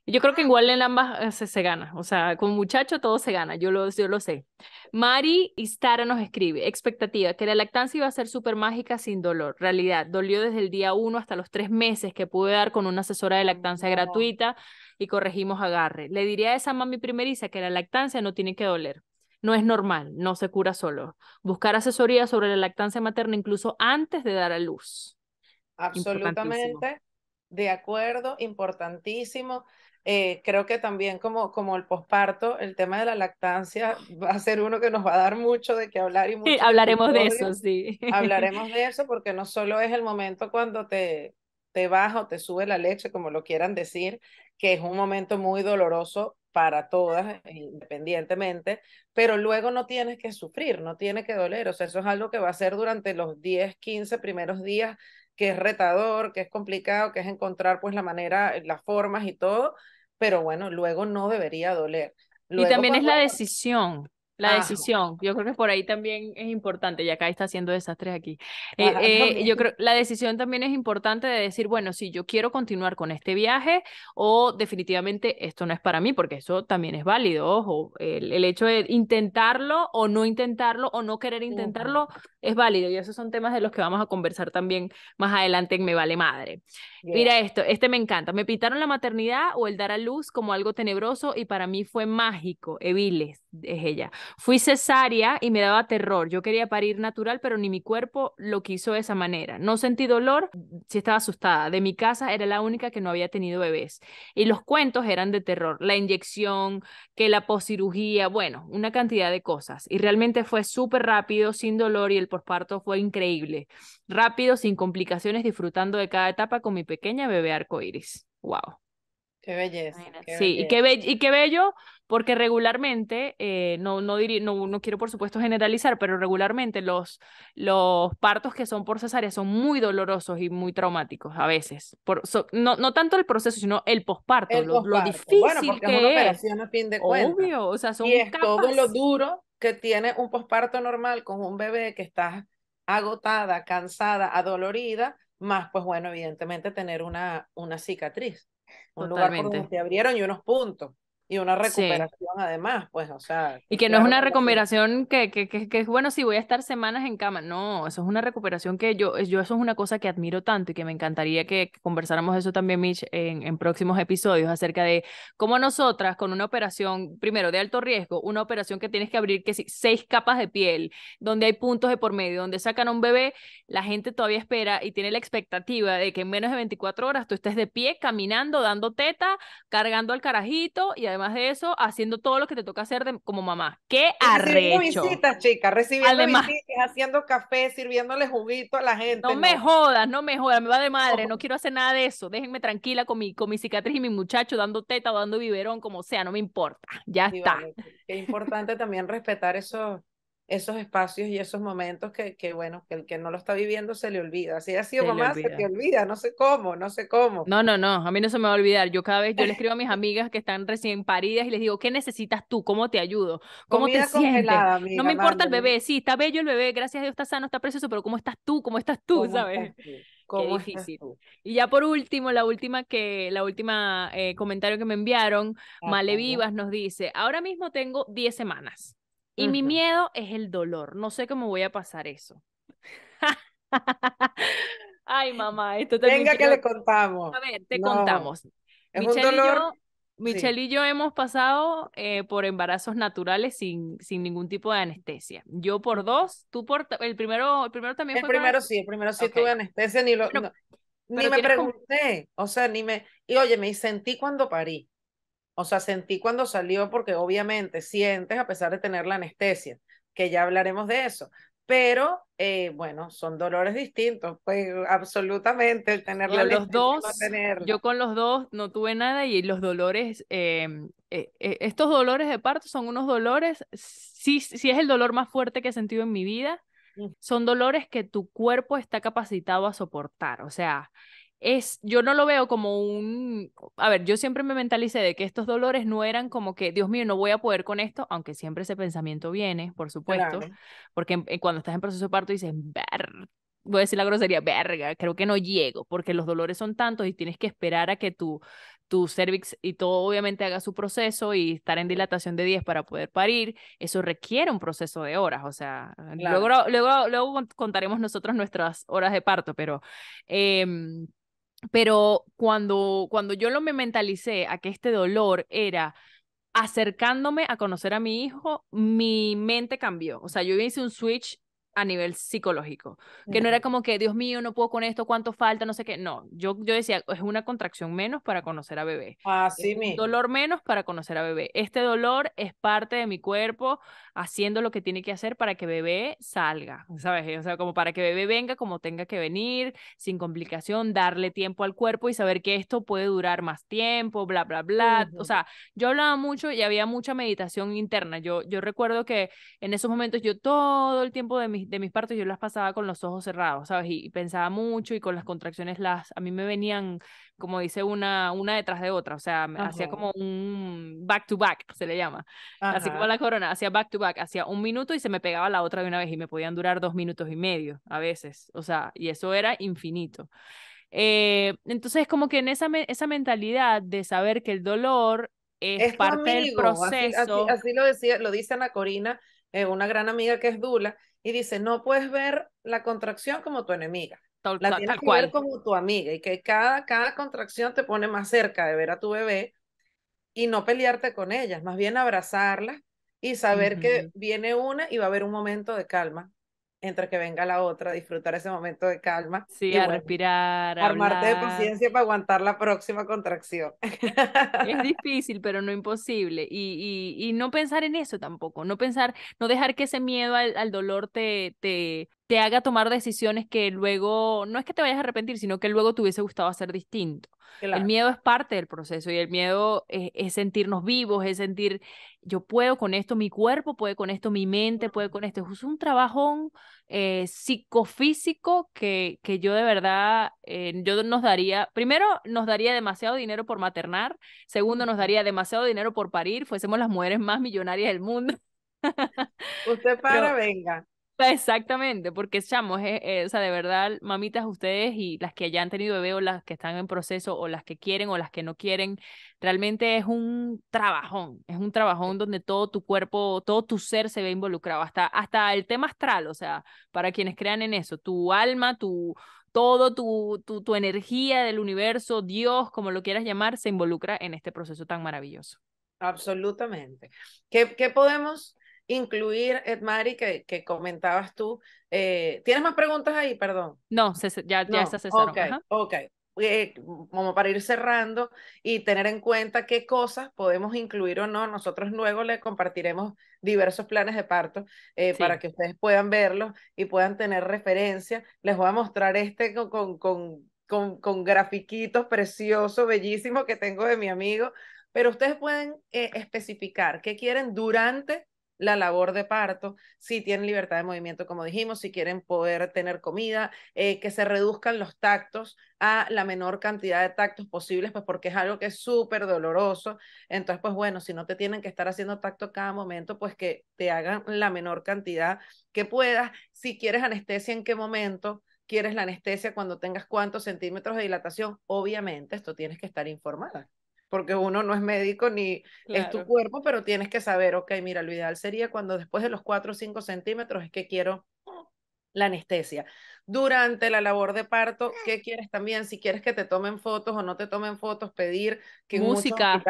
Yo creo que igual en ambas eh, se, gana, o sea, con muchacho todo se gana, yo lo, yo lo sé. Mari Stara nos escribe, expectativa, que la lactancia iba a ser súper mágica sin dolor. Realidad, dolió desde el día uno hasta los tres meses que pude dar con una asesora de lactancia gratuita y corregimos agarre. Le diría a esa mami primeriza que la lactancia no tiene que doler. No es normal, no se cura solo. Buscar asesoría sobre la lactancia materna incluso antes de dar a luz. Absolutamente. De acuerdo, importantísimo. Eh, creo que también como, como el posparto, el tema de la lactancia va a ser uno que nos va a dar mucho de qué hablar y hablaremos de, eso, sí. Hablaremos de eso porque no solo es el momento cuando te, te baja o te sube la leche, como lo quieran decir, que es un momento muy doloroso para todas, independientemente, pero luego no tienes que sufrir, no tiene que doler, o sea, eso es algo que va a ser durante los 10, 15 primeros días, que es retador, que es complicado, que es encontrar pues la manera, las formas y todo, pero bueno, luego no debería doler. y también es la decisión, la ah, decisión, yo creo que por ahí también es importante, y acá está haciendo desastres aquí. Eh, eh, yo creo la decisión también es importante de decir, bueno, si yo quiero continuar con este viaje o definitivamente esto no es para mí, porque eso también es válido, ojo, el, hecho de intentarlo o no intentarlo o no querer intentarlo es válido y esos son temas de los que vamos a conversar también más adelante en Me Vale Madre. Mira esto, este me encanta, me pintaron la maternidad o el dar a luz como algo tenebroso y para mí fue mágico, Eviles, es ella. Fui cesárea y me daba terror. Yo quería parir natural, pero ni mi cuerpo lo quiso de esa manera. No sentí dolor, sí estaba asustada. De mi casa era la única que no había tenido bebés. Y los cuentos eran de terror. La inyección, que la poscirugía, bueno, una cantidad de cosas. Y realmente fue súper rápido, sin dolor y el posparto fue increíble. Rápido, sin complicaciones, disfrutando de cada etapa con mi pequeña bebé arcoíris. Wow. Qué belleza. sí, Y, qué y qué bello, porque regularmente, eh, no, no, no, no, quiero por supuesto generalizar, pero regularmente los, los partos que son por cesárea son muy dolorosos y muy traumáticos a veces. Por, no, no tanto el proceso, sino el posparto, lo, difícil que es. Obvio, o sea, son y es todo lo duro que tiene un posparto normal con un bebé que está agotada, cansada, adolorida, más pues bueno, evidentemente tener una, una cicatriz un lugar por donde se abrieron y unos puntos y una recuperación además, pues, o sea. Y que no es una recuperación que, que, que, bueno, si voy a estar semanas en cama, no, eso es una recuperación que yo, yo eso es una cosa que admiro tanto y que me encantaría que conversáramos eso también, Mitch, en, próximos episodios acerca de cómo nosotras con una operación, primero de alto riesgo, una operación que tienes que abrir, que si, seis capas de piel, donde hay puntos de por medio, donde sacan a un bebé, la gente todavía espera y tiene la expectativa de que en menos de 24 horas tú estés de pie, caminando, dando teta, cargando al carajito y además además de eso, haciendo todo lo que te toca hacer como mamá. ¡Qué arrecho! Recibiendo visitas, chicas, recibiendo visitas, haciendo café, sirviéndole juguito a la gente. No, me jodas, no me jodas, me va de madre, no quiero hacer nada de eso. Déjenme tranquila con mi, con cicatriz y mi muchacho dando teta o dando biberón, como sea, no me importa. Ya está. es Qué importante también respetar eso! esos espacios y esos momentos que, bueno, que el que no lo está viviendo se le olvida. Si ha sido mamá, se te olvida, no sé cómo, no sé cómo. No, no, no, a mí no se me va a olvidar. Yo cada vez, yo le escribo a mis amigas que están recién paridas y les digo, ¿qué necesitas tú? ¿Cómo te ayudo? ¿Cómo te sientes? no me importa el bebé, sí, está bello el bebé, gracias a Dios está sano, está precioso, pero ¿cómo estás tú? ¿Cómo estás tú? ¿Sabes? Qué difícil. Y ya por último, la última que, la última eh, comentario que me enviaron, Malevivas nos dice, ahora mismo tengo 10 semanas. Y mi miedo es el dolor. No sé cómo voy a pasar eso. Ay, mamá, esto también. Venga, que le contamos. A ver, te contamos. Es Michelle, dolor... y yo, Michelle y yo hemos pasado eh, por embarazos naturales sin, sin ningún tipo de anestesia. Yo por dos, tú por. El primero, el primero también el Primero sí, el primero sí tuve anestesia, ni ni me pregunté, o sea, ni me. Y oye, me sentí cuando parí. O sea, sentí cuando salió, porque obviamente sientes a pesar de tener la anestesia, que ya hablaremos de eso. Pero eh, bueno, son dolores distintos, pues absolutamente el tener la los dos. yo con los dos no tuve nada y los dolores, em, eh, eh, estos dolores de parto son unos dolores, sí, sí es el dolor más fuerte que he sentido en mi vida. Son dolores que tu cuerpo está capacitado a soportar, o sea, es, yo no lo veo como un, a ver, yo siempre me mentalicé de que estos dolores no eran como que, Dios mío, no voy a poder con esto, aunque siempre ese pensamiento viene, por supuesto, porque eh, cuando estás en proceso de parto dices, Ver, voy a decir la grosería, verga, creo que no llego, porque los dolores son tantos y tienes que esperar a que tu, tu cervix y todo obviamente haga su proceso y estar en dilatación de 10 para poder parir, eso requiere un proceso de horas, o sea, luego, luego, luego, contaremos nosotros nuestras horas de parto, pero... Em, pero cuando, cuando yo lo me mentalicé a que este dolor era acercándome a conocer a mi hijo, mi mente cambió. O sea, yo hice un switch a nivel psicológico, que no era como que, Dios mío, no puedo con esto, cuánto falta, no sé qué, no, yo, yo decía, es una contracción menos para conocer a bebé, Así dolor menos para conocer a bebé, este dolor es parte de mi cuerpo haciendo lo que tiene que hacer para que bebé salga, ¿sabes? O sea, como para que bebé venga como tenga que venir, sin complicación, darle tiempo al cuerpo y saber que esto puede durar más tiempo, bla, bla, bla, o sea, yo hablaba mucho y había mucha meditación interna, yo, yo recuerdo que en esos momentos yo todo el tiempo de mis de mis partos yo las pasaba con los ojos cerrados, ¿sabes? Y, pensaba mucho y con las contracciones las, a mí me venían, como dice, una, una detrás de otra, o sea, hacía como un back to back, se le llama, así como la corona, hacía back to back, hacía un minuto y se me pegaba la otra de una vez y me podían durar dos minutos y medio a veces, o sea, y eso era infinito. Eh, entonces, como que en esa, esa mentalidad de saber que el dolor es, parte del proceso. Así, lo, decía, lo dice Ana Corina, eh, una gran amiga que es Dula, y dice, no puedes ver la contracción como tu enemiga. la tienes que cual. ver como tu amiga y que cada, cada contracción te pone más cerca de ver a tu bebé y no pelearte con ellas, más bien abrazarlas y saber que viene una y va a haber un momento de calma entre que venga la otra, disfrutar ese momento de calma. Sí, a respirar. Armarte de paciencia para aguantar la próxima contracción. Es difícil, pero no imposible. Y, no pensar en eso tampoco, no pensar, no dejar que ese miedo al, al dolor te, te haga tomar decisiones que luego, no es que te vayas a arrepentir, sino que luego te hubiese gustado hacer distinto. El miedo es parte del proceso y el miedo es, sentirnos vivos, es sentir, yo puedo con esto, mi cuerpo puede con esto, mi mente puede con esto. Es un trabajo eh, psicofísico que, que yo de verdad, eh, yo nos daría, primero nos daría demasiado dinero por maternar, segundo nos daría demasiado dinero por parir, fuésemos las mujeres más millonarias del mundo. Usted para, venga. Pues, exactamente, porque chamos, eh, o sea, de verdad, mamitas ustedes y las que ya han tenido bebé o las que están en proceso o las que quieren o las que no quieren, realmente es un trabajón, es un trabajón donde todo tu cuerpo, todo tu ser se ve involucrado, hasta, hasta el tema astral, o sea, para quienes crean en eso, tu alma, tu, todo tu, tu, energía del universo, Dios, como lo quieras llamar, se involucra en este proceso tan maravilloso. Absolutamente. ¿Qué, qué podemos incluir, Edmari, eh, que, que comentabas tú. Eh, ¿Tienes más preguntas ahí? Perdón. No, ya, ya está cesaron. Ok, ok. Eh, como para ir cerrando y tener en cuenta qué cosas podemos incluir o no. Nosotros luego le compartiremos diversos planes de parto para que ustedes puedan verlos y puedan tener referencia. Les voy a mostrar este con, con, con, con, grafiquitos preciosos, bellísimos que tengo de mi amigo, pero ustedes pueden especificar qué quieren durante la labor de parto, si tienen libertad de movimiento, como dijimos, si quieren poder tener comida, eh, que se reduzcan los tactos a la menor cantidad de tactos posibles, pues porque es algo que es súper doloroso. Entonces, pues bueno, si no te tienen que estar haciendo tacto cada momento, pues que te hagan la menor cantidad que puedas. Si quieres anestesia, ¿en qué momento? ¿Quieres la anestesia cuando tengas cuántos centímetros de dilatación? Obviamente, esto tienes que estar informada porque uno no es médico ni es tu cuerpo, pero tienes que saber, ok, mira, lo ideal sería cuando después de los 4 o 5 centímetros es que quiero la anestesia. Durante la labor de parto, ah. ¿qué quieres también? Si quieres que te tomen fotos o no te tomen fotos, pedir que música,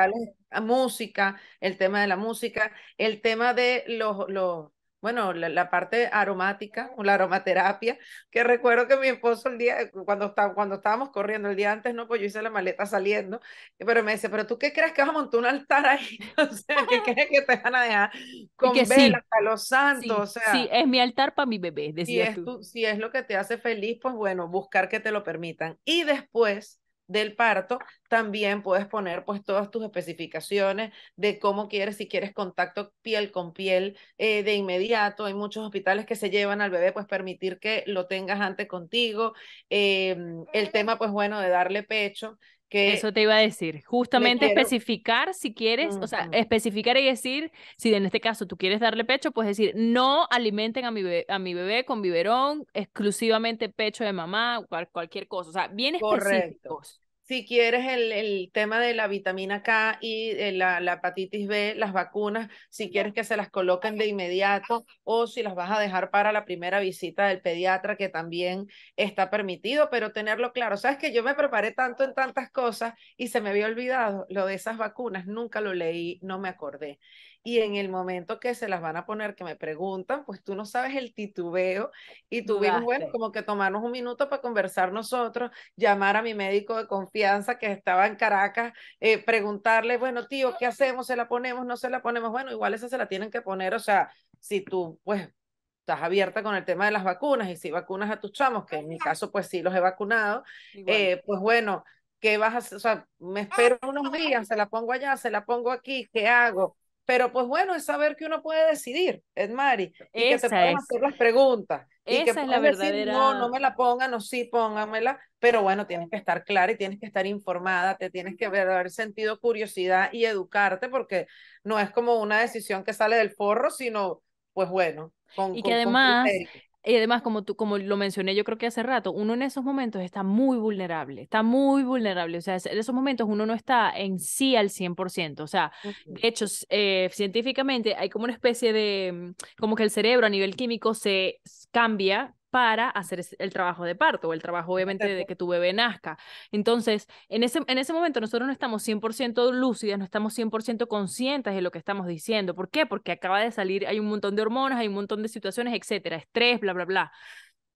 ah, música, el tema de la música, el tema de los, los bueno, la, parte aromática la aromaterapia, que recuerdo que mi esposo el día, cuando, está, cuando estábamos corriendo el día antes, no, pues yo hice la maleta saliendo, pero me dice, pero tú qué crees que vas a montar un altar ahí, o sea, ¿qué crees que te van a dejar con velas a los santos? Sí, o sea, sí, es mi altar para mi bebé, tú. si es lo que te hace feliz, pues bueno, buscar que te lo permitan. Y después del parto, también puedes poner pues todas tus especificaciones de cómo quieres, si quieres contacto piel con piel eh, de inmediato. Hay muchos hospitales que se llevan al bebé, pues permitir que lo tengas antes contigo. Em, el tema pues bueno de darle pecho. Eso te iba a decir. Justamente especificar si quieres, o sea, especificar y decir, si en este caso tú quieres darle pecho, puedes decir, no alimenten a mi bebé, a mi bebé con biberón, exclusivamente pecho de mamá, cualquier cosa. O sea, bien específicos si quieres el, tema de la vitamina K y eh, la, la, hepatitis B, las vacunas, si quieres que se las coloquen de inmediato o si las vas a dejar para la primera visita del pediatra, que también está permitido, pero tenerlo claro. Sabes que yo me preparé tanto en tantas cosas y se me había olvidado lo de esas vacunas, nunca lo leí, no me acordé y en el momento que se las van a poner, que me preguntan, pues tú no sabes el titubeo y tuvimos, bueno, como que tomarnos un minuto para conversar nosotros, llamar a mi médico de confianza que estaba en Caracas, eh, preguntarle, bueno, tío, ¿qué hacemos? ¿Se la ponemos? ¿No se la ponemos? Bueno, igual esa se la tienen que poner, o sea, si tú, pues, estás abierta con el tema de las vacunas y si vacunas a tus chamos, que en mi caso, pues sí los he vacunado, eh, pues bueno, ¿qué vas a hacer? O sea, me espero unos días, se la pongo allá, se la pongo aquí, ¿qué hago? Pero pues bueno, es saber que uno puede decidir, es y que te pueden hacer las preguntas. Y que es la no, no me la pongan, no sí, póngamela, pero bueno, tienes que estar clara y tienes que estar informada, te tienes que haber sentido curiosidad y educarte, porque no es como una decisión que sale del forro, sino, pues bueno, con, y que además y además, como, tú, como lo mencioné yo creo que hace rato, uno en esos momentos está muy vulnerable, está muy vulnerable. O sea, en esos momentos uno no está en sí al 100%. O sea, de hecho, eh, científicamente hay como una especie de, mm, como que el cerebro a nivel químico se cambia para hacer el trabajo de parto o el trabajo obviamente de que tu bebé nazca. Entonces, en ese, en ese momento nosotros no estamos 100% lúcidas, no estamos 100% conscientes de lo que estamos diciendo. ¿Por qué? Porque acaba de salir, hay un montón de hormonas, hay un montón de situaciones, etcétera, estrés, bla, bla, bla.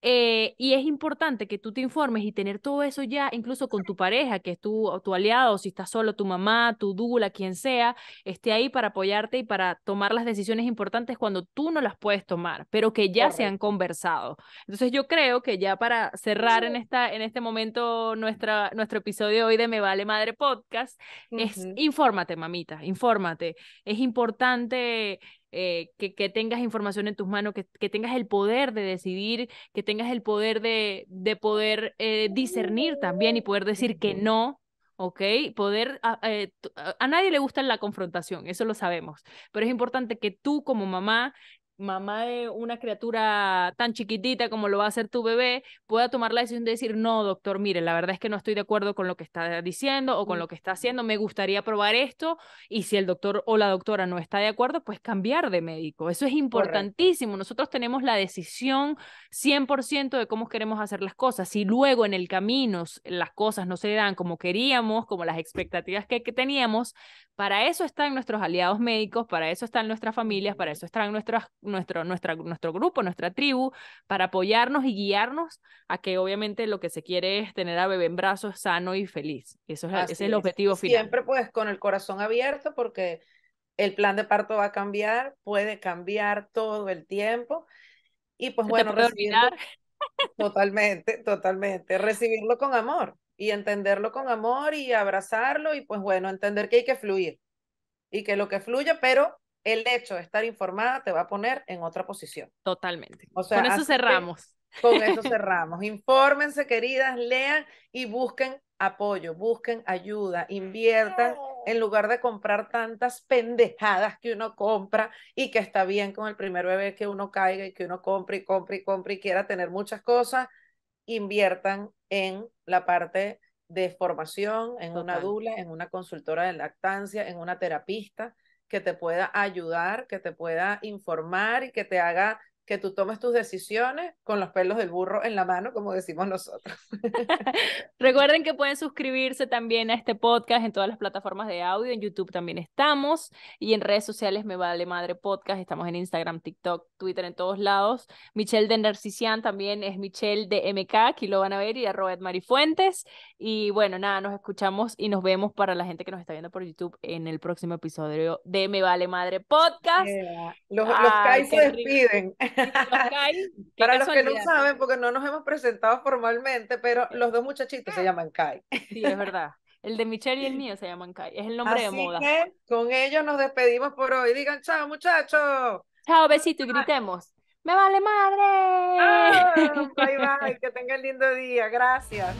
Eh, y es importante que tú te informes y tener todo eso ya, incluso con tu pareja, que es tu, tu aliado, si estás solo, tu mamá, tu dula, quien sea, esté ahí para apoyarte y para tomar las decisiones importantes cuando tú no las puedes tomar, pero que ya se han conversado. Entonces yo creo que ya para cerrar en, esta, en este momento nuestra, nuestro episodio hoy de Me Vale Madre Podcast, es infórmate, mamita, infórmate. Es importante eh, que, tengas información en tus manos, que, tengas el poder de decidir, que tengas el poder de, poder eh, discernir también y poder decir que no, ¿ok? Poder, eh, a, nadie le gusta la confrontación, eso lo sabemos, pero es importante que tú como mamá mamá de una criatura tan chiquitita como lo va a ser tu bebé, pueda tomar la decisión de decir, no, doctor, mire, la verdad es que no estoy de acuerdo con lo que está diciendo o con lo que está haciendo, me gustaría probar esto, y si el doctor o la doctora no está de acuerdo, pues cambiar de médico. Eso es importantísimo. Nosotros tenemos la decisión 100% de cómo queremos hacer las cosas. Si luego en el camino las cosas no se dan como queríamos, como las expectativas que, que teníamos, para eso están nuestros aliados médicos, para eso están nuestras familias, para eso están nuestras nuestro, nuestra, nuestro grupo, nuestra tribu, para apoyarnos y guiarnos a que obviamente lo que se quiere es tener a bebé en brazos sano y feliz. Eso es, ese es el objetivo final. Siempre pues con el corazón abierto porque el plan de parto va a cambiar, puede cambiar todo el tiempo. Y pues bueno, recibirlo, totalmente, totalmente, recibirlo con amor y entenderlo con amor y abrazarlo y pues bueno, entender que hay que fluir y que lo que fluya, pero el hecho de estar informada te va a poner en otra posición. Totalmente. con eso cerramos. con eso cerramos. Infórmense, queridas, lean y busquen apoyo, busquen ayuda, inviertan en lugar de comprar tantas pendejadas que uno compra y que está bien con el primer bebé que uno caiga y que uno compre y compre y compre y quiera tener muchas cosas, inviertan en la parte de formación, en una dula, en una consultora de lactancia, en una terapista que te pueda ayudar, que te pueda informar y que te haga que tú tomas tus decisiones con los pelos del burro en la mano, como decimos nosotros. Recuerden que pueden suscribirse también a este podcast en todas las plataformas de audio, en YouTube también estamos y en redes sociales me vale madre podcast, estamos en Instagram, TikTok, Twitter, en todos lados. Michelle de Narcisian también es Michelle de MK, aquí lo van a ver, y a Robert Marifuentes. Y bueno, nada, nos escuchamos y nos vemos para la gente que nos está viendo por YouTube en el próximo episodio de Me vale madre podcast. Los, se despiden. Para los que no saben, porque no nos hemos presentado formalmente, pero los dos muchachitos se llaman Kai. Sí, es verdad. El de Michelle y el mío se llaman Kai. Es el nombre de moda. Que con ellos nos despedimos por hoy. Digan chao, muchachos. Chao, besito y gritemos. ¡Me vale madre! Ah, bye bye, que tengan lindo día. Gracias.